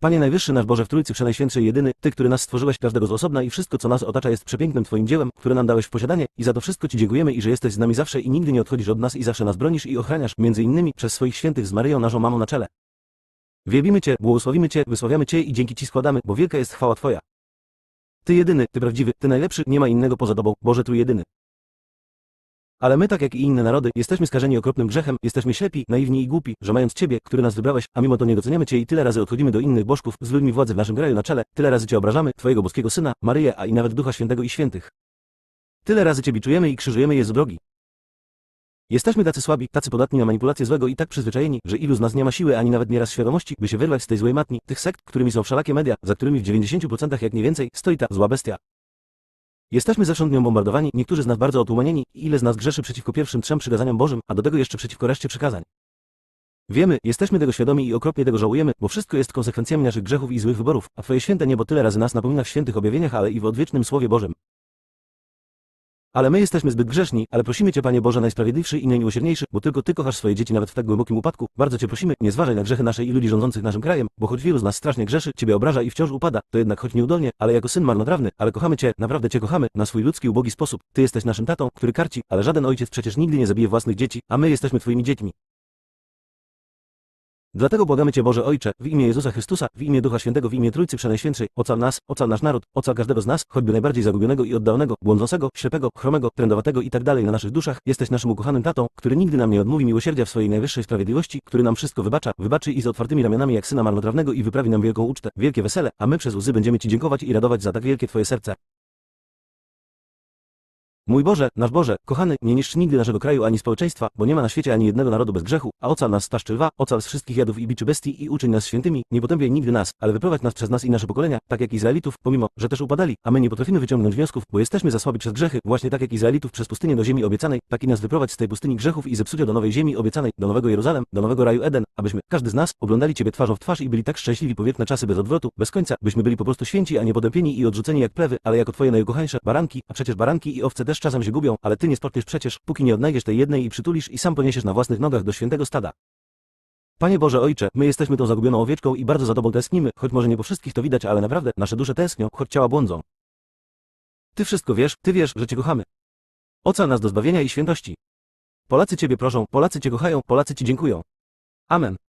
Panie Najwyższy nasz Boże w Trójcy Przenajświętszej Jedyny, Ty, który nas stworzyłeś każdego z osobna i wszystko co nas otacza jest przepięknym Twoim dziełem, które nam dałeś w posiadanie i za to wszystko Ci dziękujemy i że jesteś z nami zawsze i nigdy nie odchodzisz od nas i zawsze nas bronisz i ochraniasz, między innymi przez swoich świętych z Maryją naszą mamą na czele. Wielbimy Cię, błogosławimy Cię, wysławiamy Cię i dzięki Ci składamy, bo wielka jest chwała Twoja. Ty jedyny, Ty prawdziwy, Ty najlepszy, nie ma innego poza Tobą, Boże tu jedyny. Ale my, tak jak i inne narody, jesteśmy skażeni okropnym grzechem, jesteśmy ślepi, naiwni i głupi, że mając Ciebie, który nas wybrałeś, a mimo to nie doceniamy Cię i tyle razy odchodzimy do innych bożków z ludźmi władzy w naszym kraju na czele, tyle razy Cię obrażamy, Twojego boskiego Syna, Maryję, a i nawet Ducha Świętego i Świętych. Tyle razy Cię biczujemy i krzyżujemy je z drogi. Jesteśmy tacy słabi, tacy podatni na manipulację złego i tak przyzwyczajeni, że ilu z nas nie ma siły ani nawet nieraz świadomości, by się wyrwać z tej złej matni, tych sekt, którymi są wszelakie media, za którymi w 90% jak nie więcej stoi ta zła bestia. Jesteśmy zewsząd nią bombardowani, niektórzy z nas bardzo otłumanieni, ile z nas grzeszy przeciwko pierwszym trzem przykazaniom Bożym, a do tego jeszcze przeciwko reszcie przykazań. Wiemy, jesteśmy tego świadomi i okropnie tego żałujemy, bo wszystko jest konsekwencjami naszych grzechów i złych wyborów, a Twoje święte niebo tyle razy nas napomina w świętych objawieniach, ale i w odwiecznym Słowie Bożym. Ale my jesteśmy zbyt grzeszni, ale prosimy Cię Panie Boże najsprawiedliwszy i najmiłosierniejszy, bo tylko Ty kochasz swoje dzieci nawet w tak głębokim upadku. Bardzo Cię prosimy, nie zważaj na grzechy naszej i ludzi rządzących naszym krajem, bo choć wielu z nas strasznie grzeszy, Ciebie obraża i wciąż upada, to jednak choć nieudolnie, ale jako syn marnotrawny, ale kochamy Cię, naprawdę Cię kochamy, na swój ludzki ubogi sposób. Ty jesteś naszym tatą, który karci, ale żaden ojciec przecież nigdy nie zabije własnych dzieci, a my jesteśmy Twoimi dziećmi. Dlatego błagamy Cię Boże Ojcze, w imię Jezusa Chrystusa, w imię Ducha Świętego, w imię Trójcy Przenajświętszej, ocal nas, ocal nasz naród, ocal każdego z nas, choćby najbardziej zagubionego i oddalonego, błądzącego, ślepego, chromego, trędowatego i tak dalej na naszych duszach, jesteś naszym ukochanym tatą, który nigdy nam nie odmówi miłosierdzia w swojej najwyższej sprawiedliwości, który nam wszystko wybacza, wybaczy i z otwartymi ramionami jak syna marnotrawnego i wyprawi nam wielką ucztę, wielkie wesele, a my przez łzy będziemy Ci dziękować i radować za tak wielkie Twoje serce. Mój Boże, nasz Boże, kochany, nie niszcz nigdy naszego kraju ani społeczeństwa, bo nie ma na świecie ani jednego narodu bez grzechu, a ocal nas z lwa, ocal z wszystkich jadów i biczy bestii i uczyń nas świętymi, nie potępiaj nigdy nas, ale wyprowadź nas przez nas i nasze pokolenia, tak jak Izraelitów, pomimo, że też upadali, a my nie potrafimy wyciągnąć wniosków, bo jesteśmy za słabi przez grzechy, właśnie tak jak Izraelitów przez pustynię do ziemi obiecanej, tak i nas wyprowadź z tej pustyni grzechów i zepsucia do nowej ziemi obiecanej, do nowego Jeruzalem, do nowego raju Eden, abyśmy, każdy z nas, oglądali Ciebie twarzą w twarz i byli tak szczęśliwi powietne czasy bez odwrotu, bez końca, byśmy byli po prostu święci, a nie potępieni i odrzuceni jak plewy, ale jako Twoje najukochańsze baranki, a przecież baranki i owce też też czasem się gubią, ale ty nie spotniesz przecież, póki nie odnajdziesz tej jednej i przytulisz i sam poniesiesz na własnych nogach do świętego stada. Panie Boże Ojcze, my jesteśmy tą zagubioną owieczką i bardzo za Tobą tęsknimy, choć może nie po wszystkich to widać, ale naprawdę, nasze dusze tęsknią, choć ciała błądzą. Ty wszystko wiesz, Ty wiesz, że Cię kochamy. Ocal nas do zbawienia i świętości. Polacy Ciebie proszą, Polacy Cię kochają, Polacy Ci dziękują. Amen.